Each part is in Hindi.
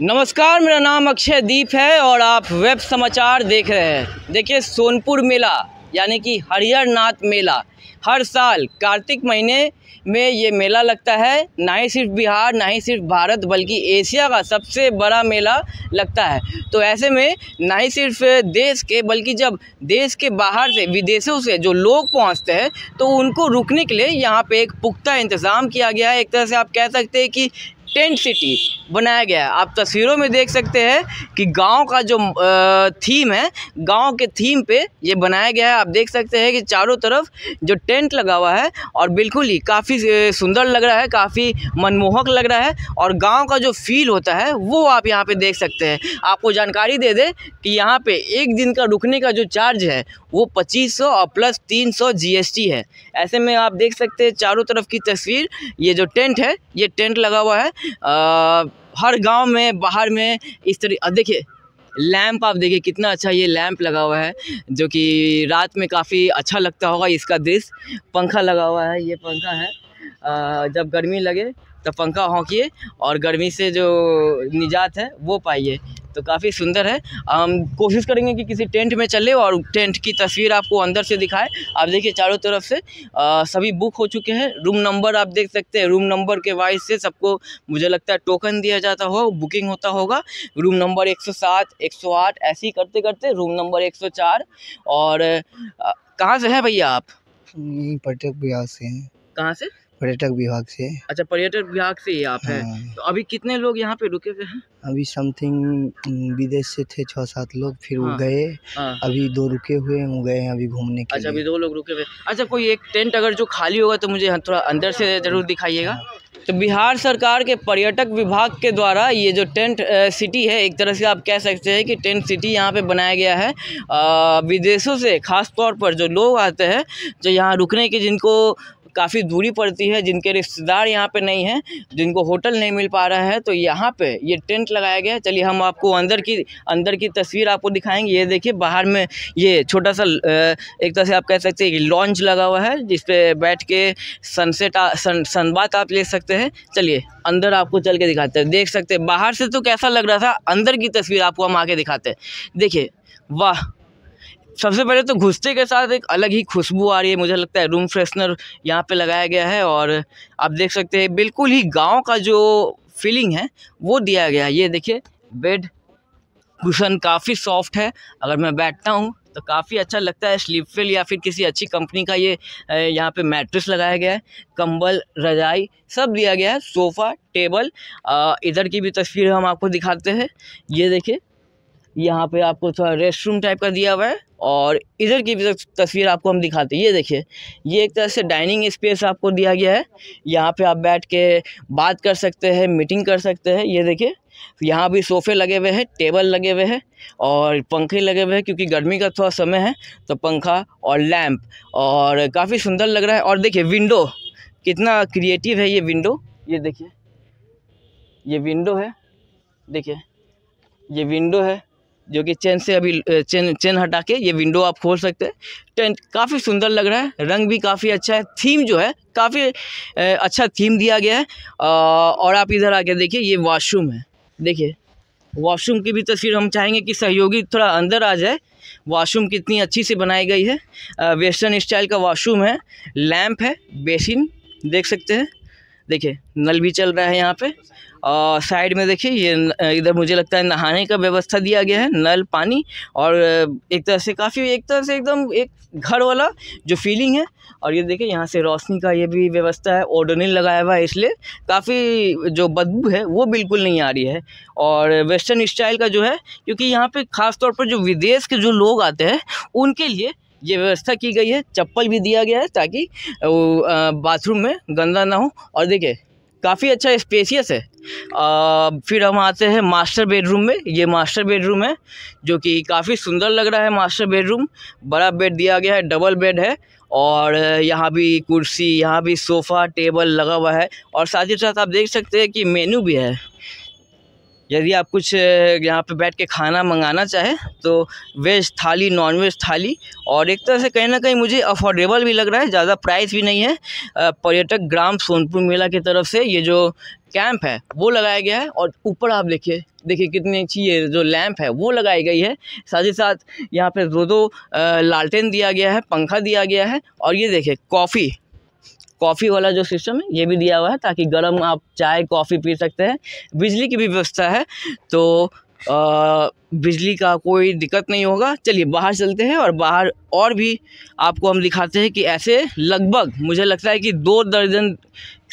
नमस्कार मेरा नाम अक्षय दीप है और आप वेब समाचार देख रहे हैं देखिए सोनपुर मेला यानी कि हरिहर नाथ मेला हर साल कार्तिक महीने में ये मेला लगता है ना ही सिर्फ बिहार ना ही सिर्फ भारत बल्कि एशिया का सबसे बड़ा मेला लगता है तो ऐसे में ना ही सिर्फ देश के बल्कि जब देश के बाहर से विदेशों से जो लोग पहुंचते हैं तो उनको रुकने के लिए यहाँ पे एक पुख्ता इंतज़ाम किया गया है एक तरह से आप कह सकते हैं कि टेंट सिटी बनाया गया है आप तस्वीरों में देख सकते हैं कि गांव का जो थीम है गांव के थीम पे ये बनाया गया है आप देख सकते हैं कि चारों तरफ जो टेंट लगा हुआ है और बिल्कुल ही काफ़ी सुंदर लग रहा है काफ़ी मनमोहक लग रहा है और गांव का जो फील होता है वो आप यहाँ पे देख सकते हैं आपको जानकारी दे दें कि यहाँ पर एक दिन का रुकने का जो चार्ज है वो पच्चीस और प्लस तीन सौ है ऐसे में आप देख सकते हैं चारों तरफ की तस्वीर ये जो टेंट है ये टेंट लगा हुआ है आ, हर गांव में बाहर में इस तरह देखिए लैंप आप देखिए कितना अच्छा ये लैंप लगा हुआ है जो कि रात में काफ़ी अच्छा लगता होगा इसका दृश्य पंखा लगा हुआ है ये पंखा है आ, जब गर्मी लगे तो पंखा होंकिए और गर्मी से जो निजात है वो पाइए तो काफ़ी सुंदर है हम कोशिश करेंगे कि किसी टेंट में चले और टेंट की तस्वीर आपको अंदर से दिखाए आप देखिए चारों तरफ से आ, सभी बुक हो चुके हैं रूम नंबर आप देख सकते हैं रूम नंबर के वाइज से सबको मुझे लगता है टोकन दिया जाता हो बुकिंग होता होगा रूम नंबर 107 108 ऐसे ही करते करते रूम नंबर 104 और कहाँ से हैं भैया आप पटक बिहार से हैं कहाँ से पर्यटक विभाग से अच्छा पर्यटक विभाग से ही आप हाँ। हैं तो अभी कितने लोग यहाँ पे रुके हुए हैं अभी समथिंग विदेश से थे छः सात लोग फिर हाँ, वो गए हाँ, अभी दो रुके हुए हैं गए हैं अभी घूमने के अच्छा अभी दो लोग रुके हुए अच्छा कोई एक टेंट अगर जो खाली होगा तो मुझे थोड़ा अंदर से ज़रूर दिखाइएगा हाँ। तो बिहार सरकार के पर्यटक विभाग के द्वारा ये जो टेंट सिटी है एक तरह से आप कह सकते हैं कि टेंट सिटी यहाँ पे बनाया गया है आ, विदेशों से खास तौर पर जो लोग आते हैं जो यहाँ रुकने के जिनको काफ़ी दूरी पड़ती है जिनके रिश्तेदार यहाँ पे नहीं हैं जिनको होटल नहीं मिल पा रहा है तो यहाँ पे ये टेंट लगाया गया है चलिए हम आपको अंदर की अंदर की तस्वीर आपको दिखाएंगे ये देखिए बाहर में ये छोटा सा एक तरह से आप कह सकते हैं लॉन्च लगा हुआ है जिसपे बैठ के सनसेट सन बात आप ले सकते हैं चलिए अंदर आपको चल के दिखाते हैं देख सकते हैं बाहर से तो कैसा लग रहा था अंदर की तस्वीर आपको हम आके दिखाते हैं देखिए वाह सबसे पहले तो घुसते के साथ एक अलग ही खुशबू आ रही है मुझे लगता है रूम फ्रेशनर यहाँ पे लगाया गया है और आप देख सकते हैं बिल्कुल ही गांव का जो फीलिंग है वो दिया गया है ये देखिए बेड कुशन काफ़ी सॉफ्ट है अगर मैं बैठता हूँ तो काफ़ी अच्छा लगता है स्लीप फिल या फिर किसी अच्छी कंपनी का ये यहाँ पे मैट्रेस लगाया गया है कंबल रजाई सब दिया गया है सोफ़ा टेबल इधर की भी तस्वीर हम आपको दिखाते हैं ये देखिए यहाँ पे आपको थोड़ा रेस्ट रूम टाइप का दिया हुआ है और इधर की भी तस्वीर आपको हम दिखाते हैं ये देखिए ये एक तरह से डाइनिंग स्पेस आपको दिया गया है यहाँ पे आप बैठ के बात कर सकते हैं मीटिंग कर सकते हैं ये देखिए यहाँ भी सोफ़े लगे हुए हैं टेबल लगे हुए हैं और पंखे लगे हुए हैं क्योंकि गर्मी का थोड़ा समय है तो पंखा और लैम्प और काफ़ी सुंदर लग रहा है और देखिए विंडो कितना क्रिएटिव है ये विंडो ये देखिए ये विंडो है देखिए ये विंडो है जो कि चेन से अभी चेन चेन हटा के ये विंडो आप खोल सकते हैं टेंट काफ़ी सुंदर लग रहा है रंग भी काफ़ी अच्छा है थीम जो है काफ़ी अच्छा थीम दिया गया है और आप इधर आके देखिए ये वॉशरूम है देखिए वॉशरूम की भी तस्वीर हम चाहेंगे कि सहयोगी थोड़ा अंदर आ जाए वॉशरूम कितनी अच्छी से बनाई गई है वेस्टर्न स्टाइल का वॉशरूम है लैम्प है बेसिन देख सकते हैं देखिए नल भी चल रहा है यहाँ पे और साइड में देखिए ये इधर मुझे लगता है नहाने का व्यवस्था दिया गया है नल पानी और एक तरह से काफ़ी एक तरह से एकदम एक घर वाला जो फीलिंग है और ये देखिए यहाँ से रोशनी का ये भी व्यवस्था है ओडोनिल लगाया हुआ है इसलिए काफ़ी जो बदबू है वो बिल्कुल नहीं आ रही है और वेस्टर्न स्टाइल का जो है क्योंकि यहाँ पर ख़ासतौर पर जो विदेश के जो लोग आते हैं उनके लिए ये व्यवस्था की गई है चप्पल भी दिया गया है ताकि बाथरूम में गंदा ना हो और देखिए काफ़ी अच्छा स्पेसियस है आ, फिर हम आते हैं मास्टर बेडरूम में ये मास्टर बेडरूम है जो कि काफ़ी सुंदर लग रहा है मास्टर बेडरूम बड़ा बेड दिया गया है डबल बेड है और यहाँ भी कुर्सी यहाँ भी सोफ़ा टेबल लगा हुआ है और साथ ही साथ आप देख सकते हैं कि मेनू भी है यदि आप कुछ यहाँ पे बैठ के खाना मंगाना चाहे तो वेज थाली नॉन वेज थाली और एक तरह से कहीं ना कहीं मुझे अफोर्डेबल भी लग रहा है ज़्यादा प्राइस भी नहीं है पर्यटक ग्राम सोनपुर मेला की तरफ से ये जो कैंप है वो लगाया गया है और ऊपर आप देखिए देखिए कितनी अच्छी ये जो लैंप है वो लगाई गई है साथ ही साथ यहाँ पे दो दो लालटेन दिया गया है पंखा दिया गया है और ये देखिए कॉफ़ी कॉफ़ी वाला जो सिस्टम है ये भी दिया हुआ है ताकि गर्म आप चाय कॉफ़ी पी सकते हैं बिजली की भी व्यवस्था है तो आ, बिजली का कोई दिक्कत नहीं होगा चलिए बाहर चलते हैं और बाहर और भी आपको हम दिखाते हैं कि ऐसे लगभग मुझे लगता है कि दो दर्जन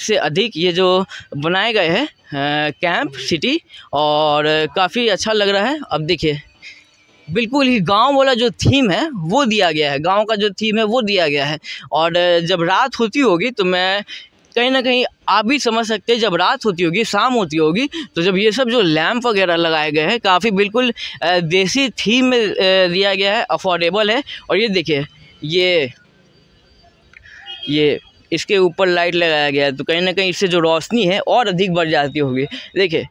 से अधिक ये जो बनाए गए हैं कैंप सिटी और काफ़ी अच्छा लग रहा है अब देखिए बिल्कुल ही गांव वाला जो थीम है वो दिया गया है गांव का जो थीम है वो दिया गया है और जब रात होती होगी तो मैं कहीं ना कहीं आप भी समझ सकते हैं जब रात होती होगी शाम होती होगी तो जब ये सब जो लैम्प वगैरह लगाए गए हैं काफ़ी बिल्कुल देसी थीम में दिया गया है अफोर्डेबल है और ये देखिए ये ये इसके ऊपर लाइट लगाया गया है तो कहीं ना कहीं इससे जो रोशनी है और अधिक बढ़ जाती होगी देखिए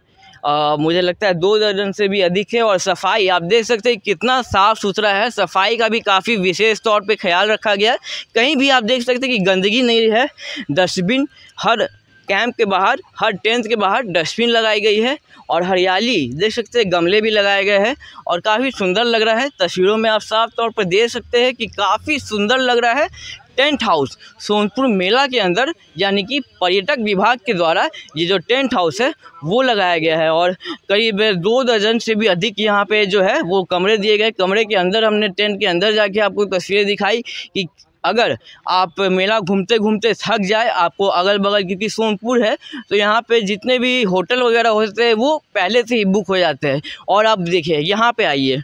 आ, मुझे लगता है दो दर्जन से भी अधिक है और सफाई आप देख सकते हैं कितना साफ़ सुथरा है सफाई का भी काफ़ी विशेष तौर पे ख्याल रखा गया है कहीं भी आप देख सकते हैं कि गंदगी नहीं है डस्टबिन हर कैंप के बाहर हर टेंथ के बाहर डस्टबिन लगाई गई है और हरियाली देख सकते हैं गमले भी लगाए गए हैं और काफ़ी सुंदर लग रहा है तस्वीरों में आप साफ तौर पर देख सकते हैं कि काफ़ी सुंदर लग रहा है टेंट हाउस सोनपुर मेला के अंदर यानी कि पर्यटक विभाग के द्वारा ये जो टेंट हाउस है वो लगाया गया है और करीब दो दर्जन से भी अधिक यहाँ पे जो है वो कमरे दिए गए कमरे के अंदर हमने टेंट के अंदर जाके आपको तस्वीरें दिखाई कि अगर आप मेला घूमते घूमते थक जाए आपको अगल बगल क्योंकि सोनपुर है तो यहाँ पे जितने भी होटल वगैरह होते हैं वो पहले से ही बुक हो जाते हैं और आप देखिए यहाँ पे आइए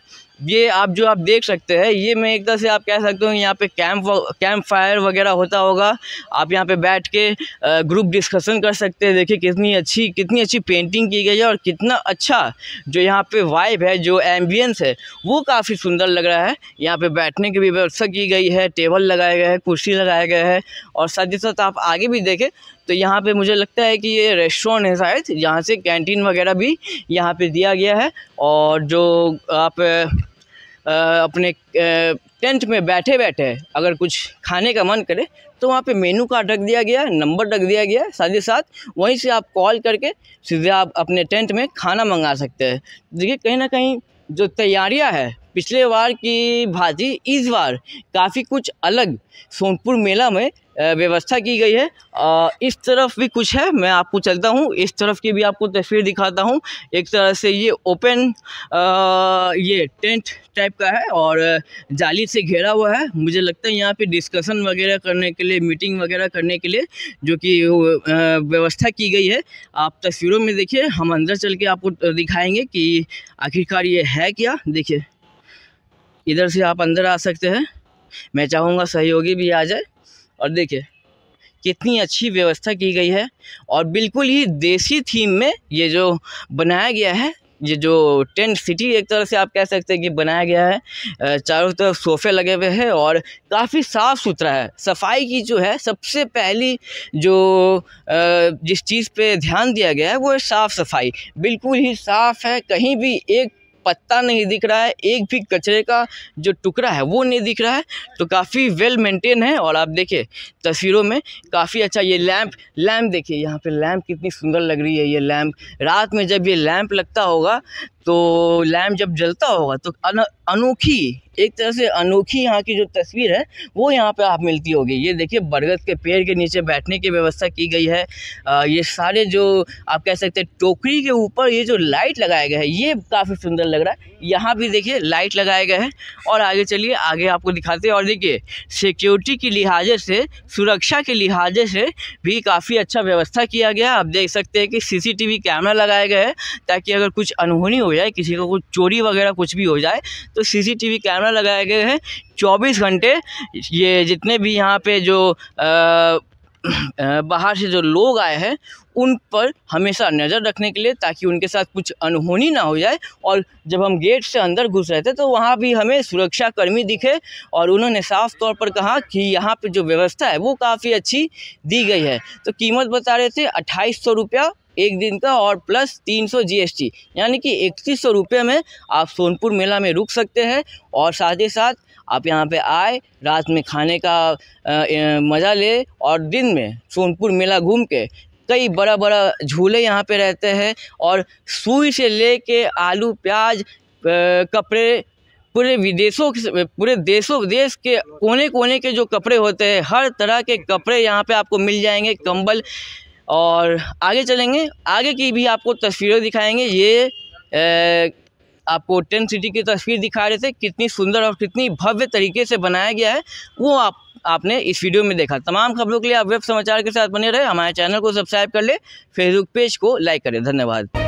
ये आप जो आप देख सकते हैं ये मैं एक तरह से आप कह सकते हो यहाँ पे कैंप कैंप फायर वगैरह होता होगा आप यहाँ पे बैठ के ग्रुप डिस्कशन कर सकते हैं देखिए कितनी अच्छी कितनी अच्छी पेंटिंग की गई है और कितना अच्छा जो यहाँ पे वाइब है जो एम्बियंस है वो काफ़ी सुंदर लग रहा है यहाँ पे बैठने की भी व्यवस्था की गई है टेबल लगाया गया है कुर्सी लगाया गया है और साथ ही साथ आप आगे भी देखें तो यहाँ पे मुझे लगता है कि ये रेस्टोरेंट है शायद यहाँ से कैंटीन वगैरह भी यहाँ पे दिया गया है और जो आप अपने टेंट में बैठे बैठे अगर कुछ खाने का मन करे तो वहाँ पे मेनू कार्ड रख दिया गया नंबर रख दिया गया साथ ही साथ वहीं से आप कॉल करके सीधे आप अपने टेंट में खाना मंगा सकते हैं देखिए कहीं ना कहीं जो तैयारियाँ है पिछले बार की भांति इस बार काफ़ी कुछ अलग सोनपुर मेला में व्यवस्था की गई है इस तरफ भी कुछ है मैं आपको चलता हूँ इस तरफ की भी आपको तस्वीर दिखाता हूँ एक तरह से ये ओपन ये टेंट टाइप का है और जाली से घेरा हुआ है मुझे लगता है यहाँ पे डिस्कशन वगैरह करने के लिए मीटिंग वगैरह करने के लिए जो कि व्यवस्था की गई है आप तस्वीरों में देखिए हम अंदर चल के आपको दिखाएंगे कि आखिरकार ये है क्या देखिए इधर से आप अंदर आ सकते हैं मैं चाहूँगा सहयोगी भी आ जाए और देखिए कितनी अच्छी व्यवस्था की गई है और बिल्कुल ही देसी थीम में ये जो बनाया गया है ये जो टेंट सिटी एक तरह से आप कह सकते हैं कि बनाया गया है चारों तरफ सोफे लगे हुए हैं और काफ़ी साफ़ सुथरा है सफाई की जो है सबसे पहली जो जिस चीज़ पे ध्यान दिया गया है वो है साफ़ सफाई बिल्कुल ही साफ़ है कहीं भी एक पत्ता नहीं दिख रहा है एक भी कचरे का जो टुकड़ा है वो नहीं दिख रहा है तो काफ़ी वेल मेंटेन है और आप देखिए तस्वीरों में काफ़ी अच्छा ये लैंप लैंप देखिए यहाँ पे लैंप कितनी सुंदर लग रही है ये लैंप रात में जब ये लैंप लगता होगा तो लैम्प जब जलता होगा तो अनोखी एक तरह से अनोखी यहाँ की जो तस्वीर है वो यहाँ पे आप मिलती होगी ये देखिए बरगद के पेड़ के नीचे बैठने की व्यवस्था की गई है आ, ये सारे जो आप कह सकते हैं टोकरी के ऊपर ये जो लाइट लगाया गया है ये काफ़ी सुंदर लग रहा है यहाँ भी देखिए लाइट लगाया गया है और आगे चलिए आगे आपको दिखाते हैं और देखिए सिक्योरिटी के लिहाजे से सुरक्षा के लिहाजे से भी काफ़ी अच्छा व्यवस्था किया गया आप देख सकते हैं कि सी कैमरा लगाया गया है ताकि अगर कुछ अनहोनी हो जाए किसी को कुछ चोरी वगैरह कुछ भी हो जाए तो सीसीटीवी कैमरा लगाए गए हैं 24 घंटे ये जितने भी यहाँ पे जो आ, बाहर से जो लोग आए हैं उन पर हमेशा नज़र रखने के लिए ताकि उनके साथ कुछ अनहोनी ना हो जाए और जब हम गेट से अंदर घुस रहे थे तो वहाँ भी हमें सुरक्षाकर्मी दिखे और उन्होंने साफ तौर पर कहा कि यहाँ पर जो व्यवस्था है वो काफ़ी अच्छी दी गई है तो कीमत बता रहे थे अट्ठाईस सौ रुपया एक दिन का और प्लस तीन सौ जी यानी कि इकतीस सौ रुपये में आप सोनपुर मेला में रुक सकते हैं और साथ ही साथ आप यहाँ पे आए रात में खाने का मज़ा ले और दिन में सोनपुर मेला घूम के कई बड़ा बड़ा झूले यहाँ पे रहते हैं और सुई से ले के आलू प्याज कपड़े पूरे विदेशों पूरे देशों देश के कोने कोने के जो कपड़े होते हैं हर तरह के कपड़े यहाँ पे आपको मिल जाएंगे कंबल और आगे चलेंगे आगे की भी आपको तस्वीरें दिखाएंगे ये ए, आपको टेन सिटी की तस्वीर दिखा रहे थे कितनी सुंदर और कितनी भव्य तरीके से बनाया गया है वो आप आपने इस वीडियो में देखा तमाम खबरों के लिए आप वेब समाचार के साथ बने रहे हमारे चैनल को सब्सक्राइब कर ले फेसबुक पेज को लाइक करें धन्यवाद